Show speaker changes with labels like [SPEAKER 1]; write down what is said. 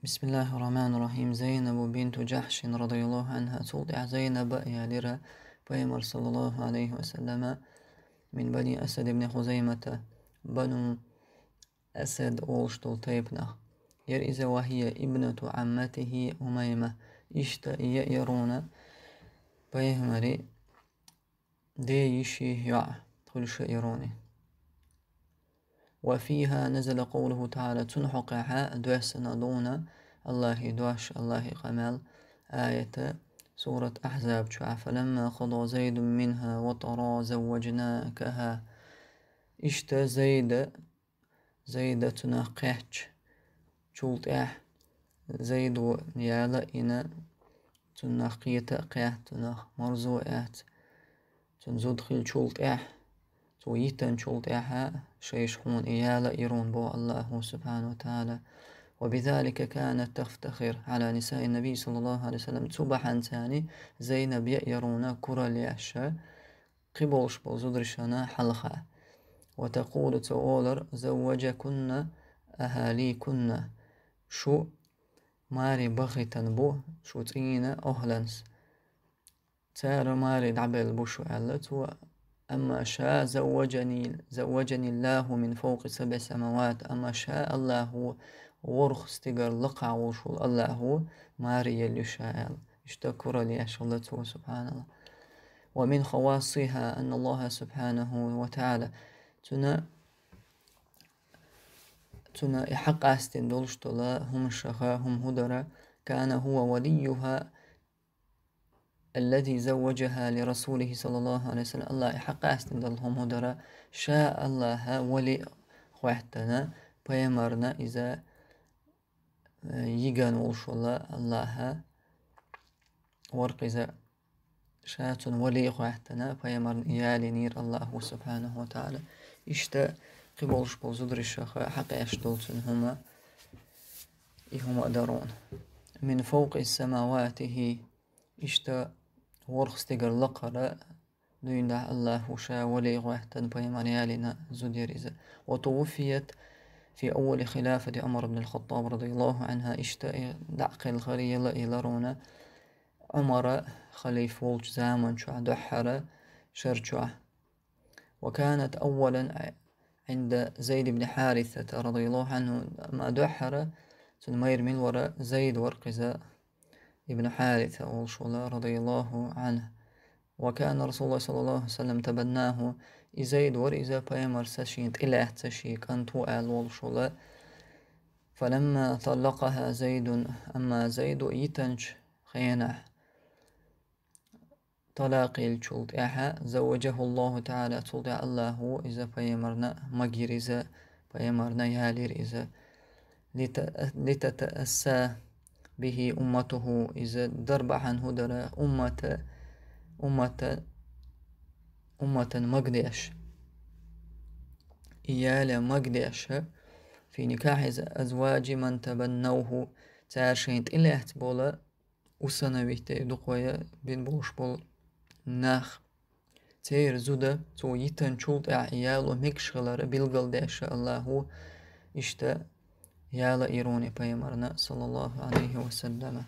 [SPEAKER 1] بسم الله الرحمن الرحيم زينب بنت جحش رضي الله عنها توضع زينب يا بيمر صلى الله عليه وسلم من بني أسد بن خزيمة بنو أسد أولشتل تيبنا يرئز وهي ابنة عمته أميمة إشتا يرون بيهمري ديشي يع تلش إيروني وفيها نزل قوله تعالى تنحق ها دوس نضونا الله دوش الله قمال آية سورة أحزاب شعا فلما خضى زيد منها وطرى زوجناكها اشت زيد زيد تناقش شولت اح زيد يالا إنا تناقية قيه تناخ مرزو اح تنزود خل شولت اح تويتن شوطيها شيشخون إيالا إيرون بو الله سبحانه وتعالى وبذلك كانت تفتخر على نساء النبي صلى الله عليه وسلم تبحا ثاني زينب يأيرون كرة قبوش قبلش بوزدرشنا حلخة وتقول تؤولر أهالي كنا شو ماري بخيتن بو شو تينا أهلنس تار ماري دعبل بو شو أما شاء زوجني زوجني الله من فوق سبع سماوات أما شاء الله ورخ استقر لقع وشول الله ماريا لشائل شاء اشتكر لي الله سبحان الله ومن خواصها أن الله سبحانه وتعالى تنا تنا حق أستن دولشتلا هم الشخاء هم هدرا كان هو وليها الذي زوجها لرسوله صلى الله عليه وسلم الله حق استند aslında homolara şa Allah'a veli qoyatdana payamarna iza yigan الله آه، الله ورق إذا شاء ولي خواتنا فيمر يالي نير الله سبحانه وتعالى إشتا قبولش بوزدر الشخ حق أشتولتن هما إهما درون من فوق السماوات هي إشتا ورخص Орхстегар лақара الله Аллаху ولي валейгуа بيماني علينا зудириза. وتوفيت في أول خلافة عمر بن الخطاب رضي الله عنها اشتاء دعق إلى رونا عمر خليف ولج زامن شع دحر شرشع وكانت أولا عند زيد بن حارثة رضي الله عنه ما دحر سنمير من وراء زيد ورقزة ابن حارثة والشعلاء رضي الله عنه وكان رسول الله صلى الله عليه وسلم تبناه إذا يدور إذا بيمر إلا إلى أهتشيك أن تؤل والشعلاء فلما طلقها زيد أما زيد إيتنش خينا طلاق الجلد أها زوجه الله تعالى تولى الله إذا فيمرنا مجير إذا فيمرنا يالير إذا لتتأسى به أمته إذا درب عن هدرة أمة أمة أمة مقدش إيال مقدش في نكاح أزواج من تبنوه تارشينت إلا احتبولا وسنويته دقوية بين بوش بول نخ تير زودة تو يتن شوط عيال ومكشغلر بالقلدش الله إشتا Jala i Rune Pajemarna, sallallahu alaihi wa sallama.